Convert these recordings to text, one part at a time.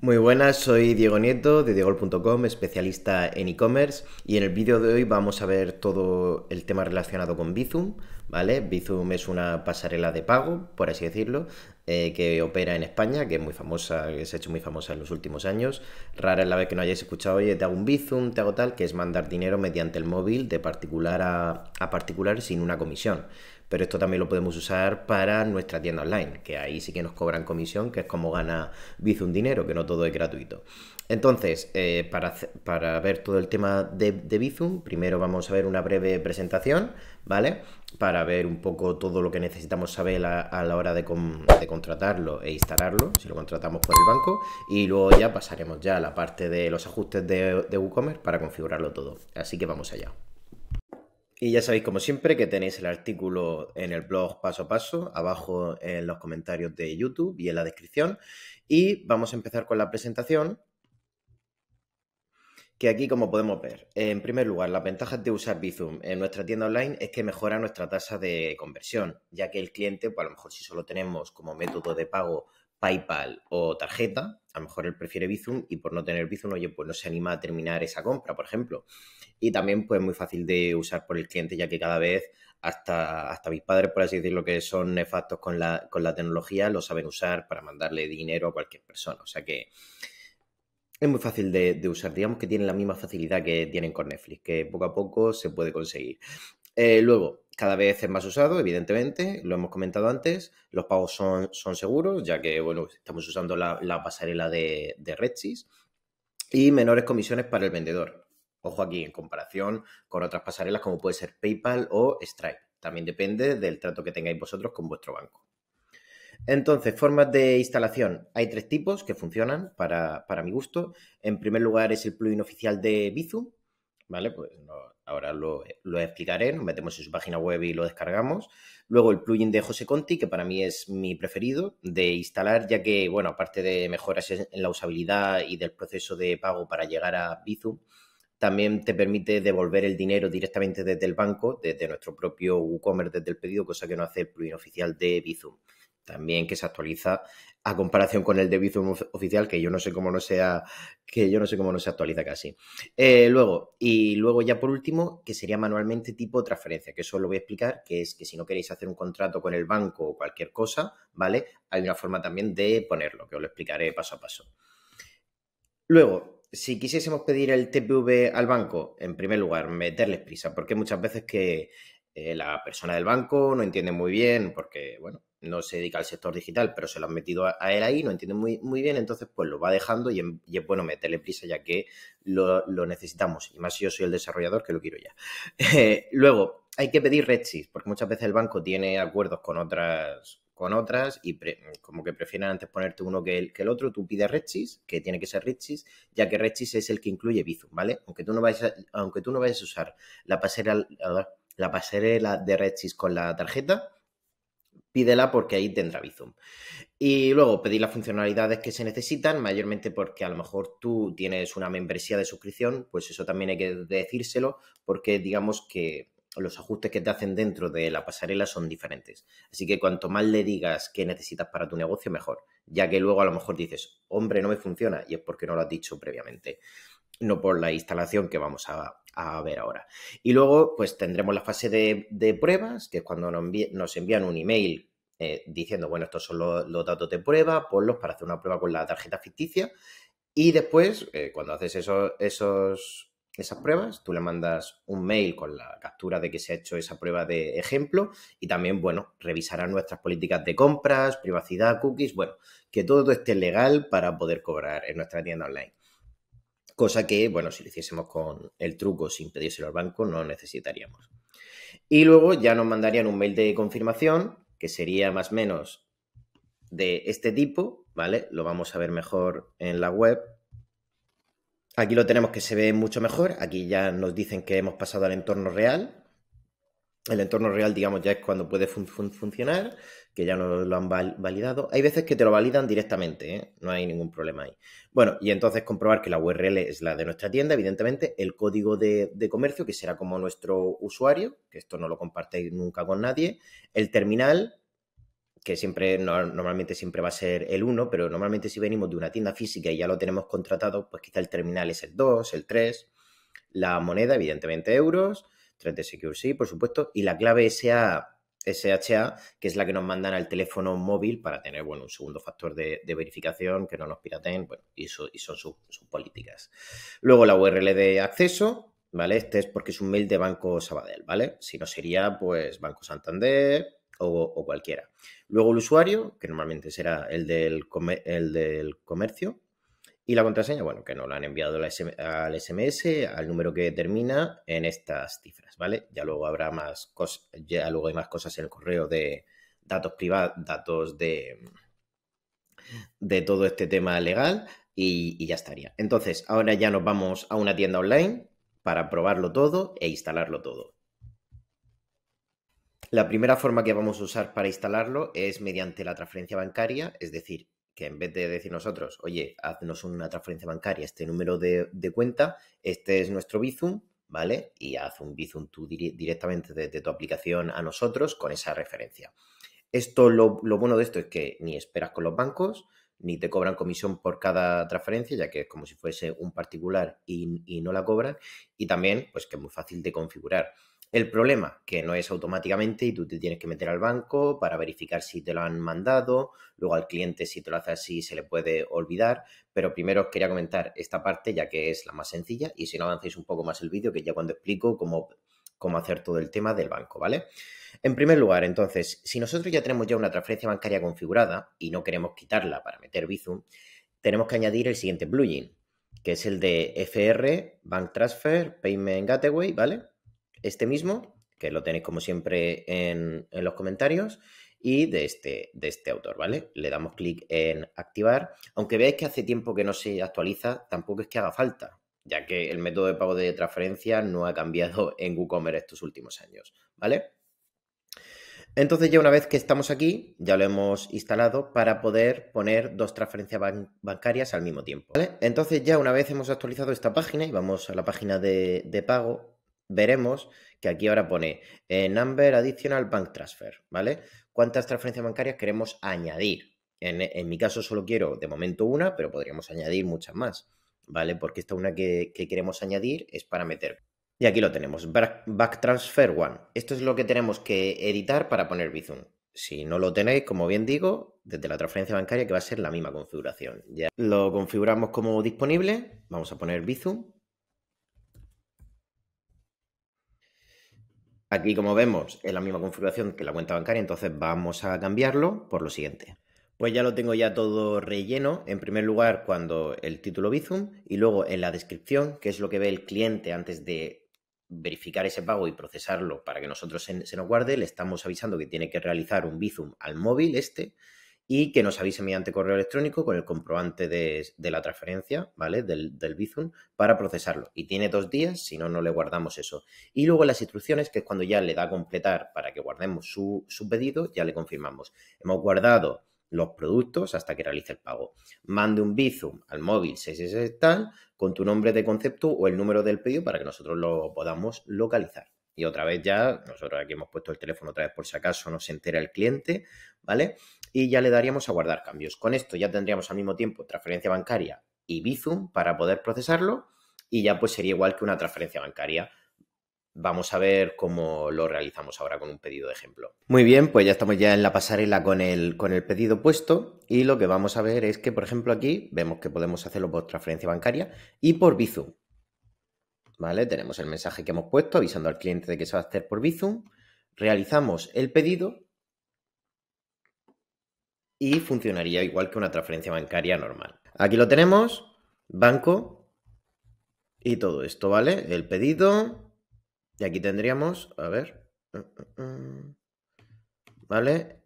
Muy buenas, soy Diego Nieto de Diegol.com, especialista en e-commerce y en el vídeo de hoy vamos a ver todo el tema relacionado con Bizum, ¿vale? Bizum es una pasarela de pago, por así decirlo, eh, que opera en España, que es muy famosa, que se ha hecho muy famosa en los últimos años. Rara es la vez que no hayáis escuchado, oye, te hago un Bizum, te hago tal, que es mandar dinero mediante el móvil de particular a particular sin una comisión pero esto también lo podemos usar para nuestra tienda online, que ahí sí que nos cobran comisión, que es como gana Bizum dinero, que no todo es gratuito. Entonces, eh, para, para, ver todo el tema de, Bizum, primero vamos a ver una breve presentación, ¿vale? Para ver un poco todo lo que necesitamos saber a, la hora de, contratarlo e instalarlo, si lo contratamos por el banco, y luego ya pasaremos ya a la parte de los ajustes de WooCommerce para configurarlo todo. Así que vamos allá. Y ya sabéis, como siempre, que tenéis el artículo en el blog paso a paso, abajo en los comentarios de YouTube y en la descripción. Y vamos a empezar con la presentación, que aquí, como podemos ver, en primer lugar, las ventajas de usar Bizum en nuestra tienda online es que mejora nuestra tasa de conversión, ya que el cliente, pues a lo mejor si solo tenemos como método de pago PayPal o tarjeta, a lo mejor él prefiere Bizum y por no tener Bizum, oye, pues no se anima a terminar esa compra, por ejemplo. Y también, pues muy fácil de usar por el cliente, ya que cada vez hasta, hasta mis padres, por así decirlo, que son nefastos con la, tecnología, lo saben usar para mandarle dinero a cualquier persona. O sea que es muy fácil de, usar. Digamos que tienen la misma facilidad que tienen con Netflix, que poco a poco se puede conseguir. Eh, luego, cada vez es más usado, evidentemente, lo hemos comentado antes, los pagos son, son seguros, ya que bueno, estamos usando la, pasarela de, de Redsys y menores comisiones para el vendedor. Ojo aquí, en comparación con otras pasarelas como puede ser PayPal o Stripe. También depende del trato que tengáis vosotros con vuestro banco. Entonces, formas de instalación. Hay tres tipos que funcionan para, para mi gusto. En primer lugar es el plugin oficial de Bizum, ¿vale? Pues no, Ahora lo, explicaré, nos metemos en su página web y lo descargamos. Luego el plugin de José Conti, que para mí es mi preferido de instalar, ya que, bueno, aparte de mejoras en la usabilidad y del proceso de pago para llegar a Bizum, también te permite devolver el dinero directamente desde el banco, desde nuestro propio WooCommerce, desde el pedido, cosa que no hace el plugin oficial de Bizum también que se actualiza a comparación con el de oficial, que yo no sé cómo no sea, que yo no sé cómo no se actualiza casi. Eh, luego, y luego ya por último, que sería manualmente tipo transferencia, que eso lo voy a explicar, que es que si no queréis hacer un contrato con el banco o cualquier cosa, ¿vale? Hay una forma también de ponerlo, que os lo explicaré paso a paso. Luego, si quisiésemos pedir el TPV al banco, en primer lugar, meterles prisa, porque muchas veces que eh, la persona del banco no entiende muy bien porque, bueno, no se dedica al sector digital, pero se lo han metido a, él ahí, no entiende muy, muy bien, entonces pues lo va dejando y, es bueno meterle prisa ya que lo, necesitamos. Y más si yo soy el desarrollador que lo quiero ya. Eh, luego, hay que pedir RedSys porque muchas veces el banco tiene acuerdos con otras con otras y como que prefieren antes ponerte uno que el, otro, tú pides RedSys, que tiene que ser richis ya que RedSys es el que incluye Bizum, ¿vale? Aunque tú no vayas a, aunque tú no vayas a usar la pasarela, la pasarela de Redsys con la tarjeta, pídela porque ahí tendrá Bizum. Y luego pedir las funcionalidades que se necesitan, mayormente porque a lo mejor tú tienes una membresía de suscripción, pues eso también hay que decírselo, porque digamos que los ajustes que te hacen dentro de la pasarela son diferentes. Así que cuanto más le digas qué necesitas para tu negocio, mejor, ya que luego a lo mejor dices, hombre, no me funciona, y es porque no lo has dicho previamente no por la instalación que vamos a, ver ahora. Y luego, pues tendremos la fase de, pruebas, que es cuando nos, envían un email eh, diciendo, bueno, estos son los, datos de prueba, ponlos para hacer una prueba con la tarjeta ficticia. Y después, eh, cuando haces esos, esos, esas pruebas, tú le mandas un mail con la captura de que se ha hecho esa prueba de ejemplo y también, bueno, revisarán nuestras políticas de compras, privacidad, cookies, bueno, que todo esté legal para poder cobrar en nuestra tienda online. Cosa que, bueno, si lo hiciésemos con el truco sin pedírselo al banco, no necesitaríamos. Y luego ya nos mandarían un mail de confirmación, que sería más o menos de este tipo, ¿vale? Lo vamos a ver mejor en la web. Aquí lo tenemos que se ve mucho mejor. Aquí ya nos dicen que hemos pasado al entorno real el entorno real, digamos, ya es cuando puede funcionar, que ya no lo han validado. Hay veces que te lo validan directamente, ¿eh? no hay ningún problema ahí. Bueno, y entonces comprobar que la URL es la de nuestra tienda, evidentemente, el código de, comercio, que será como nuestro usuario, que esto no lo compartéis nunca con nadie, el terminal, que siempre, normalmente siempre va a ser el 1, pero normalmente si venimos de una tienda física y ya lo tenemos contratado, pues quizá el terminal es el 2, el 3, la moneda, evidentemente, euros 3 de Secure sí, por supuesto, y la clave SA, SHA, que es la que nos mandan al teléfono móvil para tener, bueno, un segundo factor de, verificación, que no nos piraten, bueno, y, son sus, políticas. Luego la URL de acceso, ¿vale? Este es porque es un mail de Banco Sabadell, ¿vale? Si no sería, pues, Banco Santander o, cualquiera. Luego el usuario, que normalmente será el el del comercio, y la contraseña, bueno, que no la han enviado al SMS, al número que termina en estas cifras, ¿vale? Ya luego habrá más cosas, ya luego hay más cosas en el correo de datos privados, datos de, de todo este tema legal y, ya estaría. Entonces, ahora ya nos vamos a una tienda online para probarlo todo e instalarlo todo. La primera forma que vamos a usar para instalarlo es mediante la transferencia bancaria, es decir, que en vez de decir nosotros, oye, haznos una transferencia bancaria, este número de, cuenta, este es nuestro Bizum, ¿vale? Y haz un Bizum tú directamente desde tu aplicación a nosotros con esa referencia. Esto, lo, bueno de esto es que ni esperas con los bancos, ni te cobran comisión por cada transferencia, ya que es como si fuese un particular y, y no la cobran, y también, pues que es muy fácil de configurar. El problema, que no es automáticamente y tú te tienes que meter al banco para verificar si te lo han mandado, luego al cliente si te lo hace así se le puede olvidar, pero primero os quería comentar esta parte ya que es la más sencilla y si no avancéis un poco más el vídeo que ya cuando explico cómo, cómo hacer todo el tema del banco, ¿vale? En primer lugar, entonces, si nosotros ya tenemos ya una transferencia bancaria configurada y no queremos quitarla para meter Bizum, tenemos que añadir el siguiente plugin, que es el de FR, Bank Transfer, Payment Gateway, ¿vale? este mismo, que lo tenéis como siempre en, los comentarios, y de este, de este autor, ¿vale? Le damos clic en activar. Aunque veáis que hace tiempo que no se actualiza, tampoco es que haga falta, ya que el método de pago de transferencia no ha cambiado en WooCommerce estos últimos años, ¿vale? Entonces ya una vez que estamos aquí, ya lo hemos instalado para poder poner dos transferencias bancarias al mismo tiempo. ¿vale? Entonces ya una vez hemos actualizado esta página y vamos a la página de pago, veremos que aquí ahora pone eh, number additional bank transfer, ¿vale? ¿Cuántas transferencias bancarias queremos añadir? En, mi caso solo quiero de momento una, pero podríamos añadir muchas más, ¿vale? Porque esta una que, queremos añadir es para meter. Y aquí lo tenemos, back, transfer one. Esto es lo que tenemos que editar para poner Bizum. Si no lo tenéis, como bien digo, desde la transferencia bancaria que va a ser la misma configuración. Ya lo configuramos como disponible, vamos a poner Bizum Aquí, como vemos, es la misma configuración que la cuenta bancaria, entonces vamos a cambiarlo por lo siguiente. Pues ya lo tengo ya todo relleno. En primer lugar, cuando el título Bizum y luego en la descripción, que es lo que ve el cliente antes de verificar ese pago y procesarlo para que nosotros se, nos guarde, le estamos avisando que tiene que realizar un Bizum al móvil este y que nos avise mediante correo electrónico con el comprobante de, la transferencia, ¿vale? Del, del, Bizum para procesarlo. Y tiene dos días, si no, no le guardamos eso. Y luego las instrucciones, que es cuando ya le da a completar para que guardemos su, pedido, ya le confirmamos. Hemos guardado los productos hasta que realice el pago. Mande un Bizum al móvil 666 tal con tu nombre de concepto o el número del pedido para que nosotros lo podamos localizar. Y otra vez ya, nosotros aquí hemos puesto el teléfono otra vez por si acaso no se entera el cliente, ¿vale? Y ya le daríamos a guardar cambios. Con esto ya tendríamos al mismo tiempo transferencia bancaria y Bizum para poder procesarlo y ya pues sería igual que una transferencia bancaria. Vamos a ver cómo lo realizamos ahora con un pedido de ejemplo. Muy bien, pues ya estamos ya en la pasarela con el, con el pedido puesto y lo que vamos a ver es que, por ejemplo, aquí vemos que podemos hacerlo por transferencia bancaria y por Bizum. ¿vale? Tenemos el mensaje que hemos puesto avisando al cliente de que se va a hacer por Bizum, realizamos el pedido y funcionaría igual que una transferencia bancaria normal. Aquí lo tenemos, banco y todo esto, ¿vale? El pedido y aquí tendríamos, a ver, mm, mm, mm, ¿vale?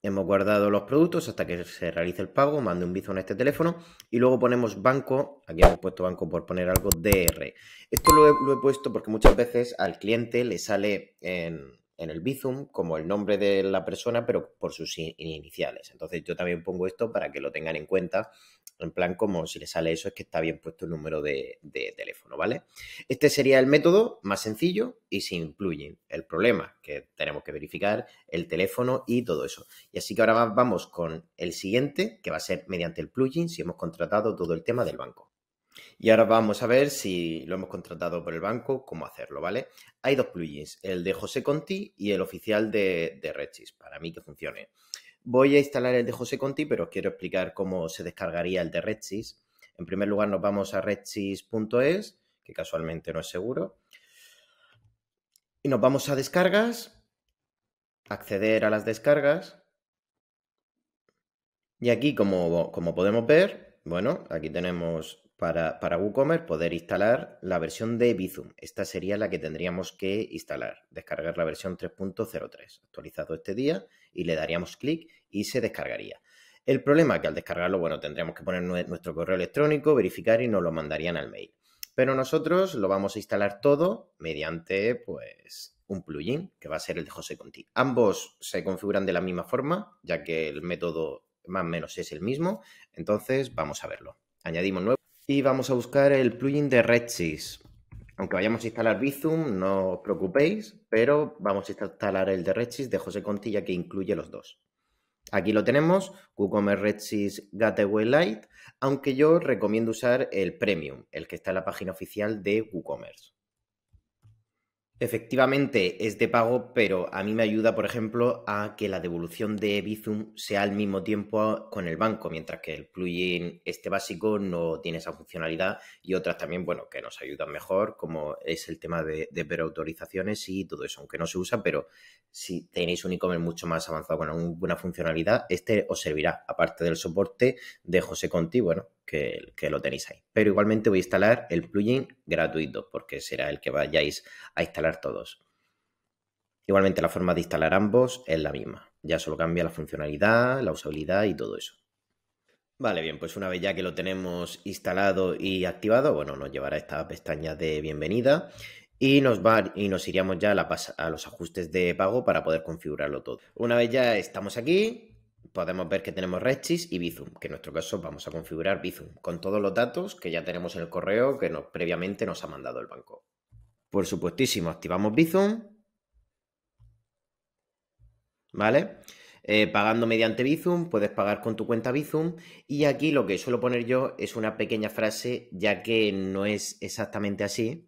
Hemos guardado los productos hasta que se realice el pago, mande un bizón a este teléfono y luego ponemos banco, aquí hemos puesto banco por poner algo DR. Esto lo he, lo he puesto porque muchas veces al cliente le sale en, en el Bizum como el nombre de la persona, pero por sus iniciales. Entonces yo también pongo esto para que lo tengan en cuenta, en plan como si le sale eso es que está bien puesto el número de, teléfono, ¿vale? Este sería el método más sencillo y sin plugin. el problema que tenemos que verificar, el teléfono y todo eso. Y así que ahora vamos con el siguiente, que va a ser mediante el plugin si hemos contratado todo el tema del banco. Y ahora vamos a ver si lo hemos contratado por el banco, cómo hacerlo, ¿vale? Hay dos plugins, el de José Conti y el oficial de, de para mí que funcione. Voy a instalar el de José Conti, pero os quiero explicar cómo se descargaría el de Rexis En primer lugar nos vamos a Rexis.es que casualmente no es seguro. Y nos vamos a descargas, acceder a las descargas. Y aquí, como, como podemos ver, bueno, aquí tenemos para, WooCommerce poder instalar la versión de Bizum. Esta sería la que tendríamos que instalar, descargar la versión 3.03, actualizado este día, y le daríamos clic y se descargaría. El problema es que al descargarlo, bueno, tendríamos que poner nuestro correo electrónico, verificar y nos lo mandarían al mail. Pero nosotros lo vamos a instalar todo mediante, pues, un plugin que va a ser el de José Conti. Ambos se configuran de la misma forma, ya que el método más o menos es el mismo. Entonces, vamos a verlo. Añadimos nuevo. Y vamos a buscar el plugin de Redsys. Aunque vayamos a instalar Bizum, no os preocupéis, pero vamos a instalar el de Redsys de José Contilla que incluye los dos. Aquí lo tenemos, WooCommerce Redsys Gateway Lite, aunque yo recomiendo usar el Premium, el que está en la página oficial de WooCommerce. Efectivamente, es de pago, pero a mí me ayuda, por ejemplo, a que la devolución de Bizum sea al mismo tiempo con el banco, mientras que el plugin este básico no tiene esa funcionalidad y otras también, bueno, que nos ayudan mejor, como es el tema de, de autorizaciones y todo eso, aunque no se usa, pero si tenéis un e-commerce mucho más avanzado con alguna funcionalidad, este os servirá, aparte del soporte de José Conti, bueno, que, lo tenéis ahí. Pero igualmente voy a instalar el plugin gratuito porque será el que vayáis a instalar todos. Igualmente la forma de instalar ambos es la misma. Ya solo cambia la funcionalidad, la usabilidad y todo eso. Vale, bien, pues una vez ya que lo tenemos instalado y activado, bueno, nos llevará esta pestaña de bienvenida y nos, va, y nos iríamos ya la, a los ajustes de pago para poder configurarlo todo. Una vez ya estamos aquí, podemos ver que tenemos Redshift y Bizum, que en nuestro caso vamos a configurar Bizum con todos los datos que ya tenemos en el correo que previamente nos ha mandado el banco. Por supuestísimo, activamos Bizum. ¿Vale? Eh, pagando mediante Bizum, puedes pagar con tu cuenta Bizum. Y aquí lo que suelo poner yo es una pequeña frase, ya que no es exactamente así,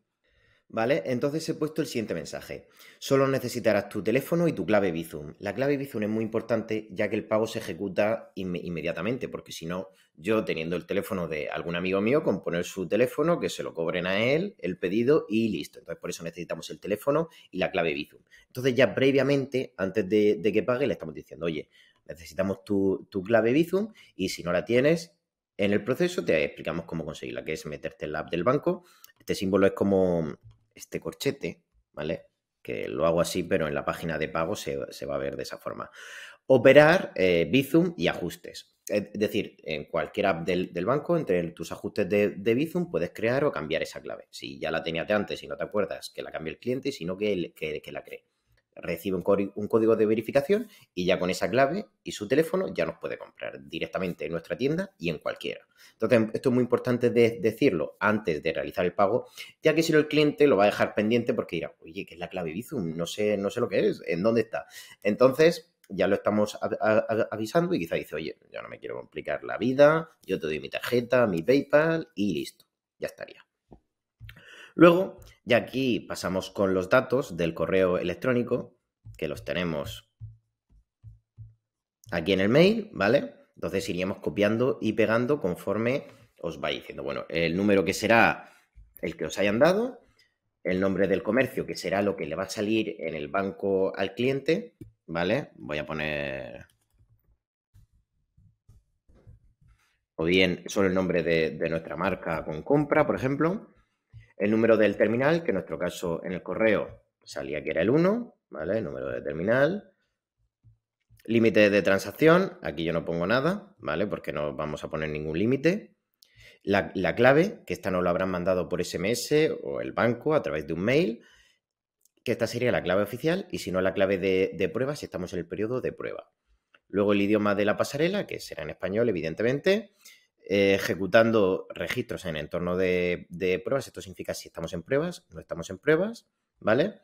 ¿Vale? Entonces he puesto el siguiente mensaje. Solo necesitarás tu teléfono y tu clave Bizum. La clave Bizum es muy importante ya que el pago se ejecuta inmediatamente, porque si no, yo teniendo el teléfono de algún amigo mío, con poner su teléfono, que se lo cobren a él, el pedido y listo. Entonces por eso necesitamos el teléfono y la clave Bizum. Entonces ya previamente, antes de, que pague, le estamos diciendo, oye, necesitamos tu, tu clave Bizum y si no la tienes, en el proceso te explicamos cómo conseguirla, que es meterte en la app del banco. Este símbolo es como este corchete, ¿vale? Que lo hago así, pero en la página de pago se, va a ver de esa forma. Operar, eh, Bizum y ajustes. Es decir, en cualquier app del, banco, entre tus ajustes de, de, Bizum, puedes crear o cambiar esa clave. Si ya la tenías antes y no te acuerdas, que la cambie el cliente, sino que, que, que la cree recibe un, código de verificación y ya con esa clave y su teléfono ya nos puede comprar directamente en nuestra tienda y en cualquiera. Entonces, esto es muy importante de decirlo antes de realizar el pago, ya que si no el cliente lo va a dejar pendiente porque dirá, oye, ¿qué es la clave Bizum? No sé, no sé lo que es, ¿en dónde está? Entonces, ya lo estamos avisando y quizá dice, oye, yo no me quiero complicar la vida, yo te doy mi tarjeta, mi PayPal y listo, ya estaría. Luego, ya aquí pasamos con los datos del correo electrónico, que los tenemos aquí en el mail, ¿vale? Entonces iríamos copiando y pegando conforme os va diciendo. Bueno, el número que será el que os hayan dado, el nombre del comercio, que será lo que le va a salir en el banco al cliente, ¿vale? Voy a poner... O bien solo el nombre de, de nuestra marca con compra, por ejemplo el número del terminal, que en nuestro caso en el correo salía que era el 1, ¿vale? El número de terminal. Límite de transacción, aquí yo no pongo nada, ¿vale? Porque no vamos a poner ningún límite. La, clave, que esta nos lo habrán mandado por SMS o el banco a través de un mail, que esta sería la clave oficial y si no la clave de, de prueba si estamos en el periodo de prueba. Luego el idioma de la pasarela, que será en español, evidentemente. Eh, ejecutando registros en entorno de, pruebas. Esto significa si estamos en pruebas, no estamos en pruebas, ¿vale?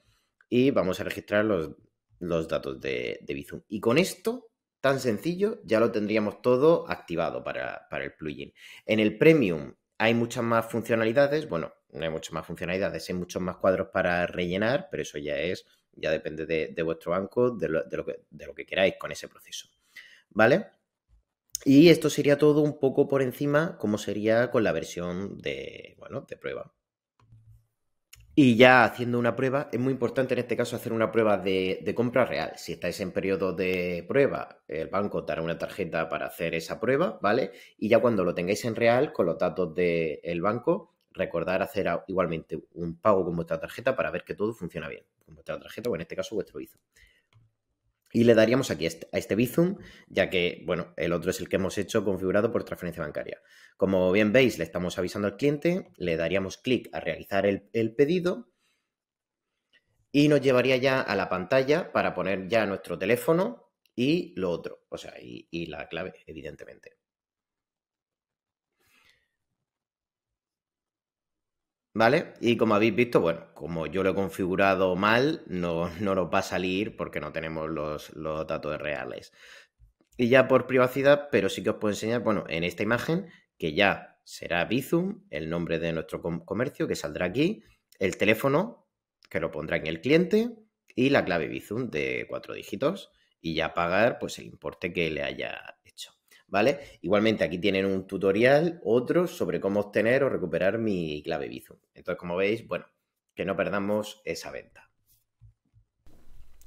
Y vamos a registrar los, datos de, Bizum. Y con esto, tan sencillo, ya lo tendríamos todo activado para, el plugin. En el Premium hay muchas más funcionalidades, bueno, no hay muchas más funcionalidades, hay muchos más cuadros para rellenar, pero eso ya es, ya depende de, vuestro banco, de lo, que, queráis con ese proceso. ¿Vale? Y esto sería todo un poco por encima, como sería con la versión de, de prueba. Y ya haciendo una prueba, es muy importante en este caso hacer una prueba de, compra real. Si estáis en periodo de prueba, el banco dará una tarjeta para hacer esa prueba, ¿vale? Y ya cuando lo tengáis en real, con los datos del banco, recordar hacer igualmente un pago con vuestra tarjeta para ver que todo funciona bien, con vuestra tarjeta o en este caso vuestro ISO. Y le daríamos aquí a este Bizum, ya que, bueno, el otro es el que hemos hecho configurado por transferencia bancaria. Como bien veis, le estamos avisando al cliente, le daríamos clic a realizar el, pedido y nos llevaría ya a la pantalla para poner ya nuestro teléfono y lo otro, o sea, y la clave, evidentemente. ¿Vale? Y como habéis visto, bueno, como yo lo he configurado mal, no, nos va a salir porque no tenemos los, datos reales. Y ya por privacidad, pero sí que os puedo enseñar, bueno, en esta imagen, que ya será Bizum, el nombre de nuestro comercio que saldrá aquí, el teléfono que lo pondrá en el cliente y la clave Bizum de cuatro dígitos y ya pagar pues el importe que le haya hecho. ¿vale? Igualmente aquí tienen un tutorial, otro, sobre cómo obtener o recuperar mi clave Bizum. Entonces, como veis, bueno, que no perdamos esa venta.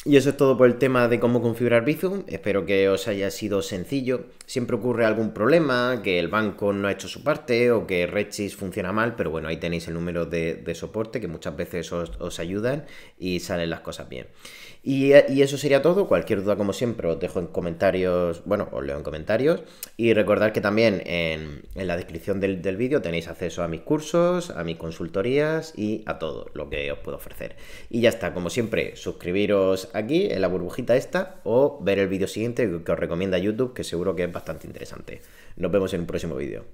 Y eso es todo por el tema de cómo configurar Bizum. Espero que os haya sido sencillo. Siempre ocurre algún problema, que el banco no ha hecho su parte o que Redshift funciona mal, pero bueno, ahí tenéis el número de, soporte que muchas veces os, os ayudan y salen las cosas bien. Y, eso sería todo. Cualquier duda, como siempre, os dejo en comentarios. Bueno, os leo en comentarios. Y recordad que también en, la descripción del, del vídeo tenéis acceso a mis cursos, a mis consultorías y a todo lo que os puedo ofrecer. Y ya está, como siempre, suscribiros aquí en la burbujita esta o ver el vídeo siguiente que os recomienda YouTube, que seguro que es bastante interesante. Nos vemos en un próximo vídeo.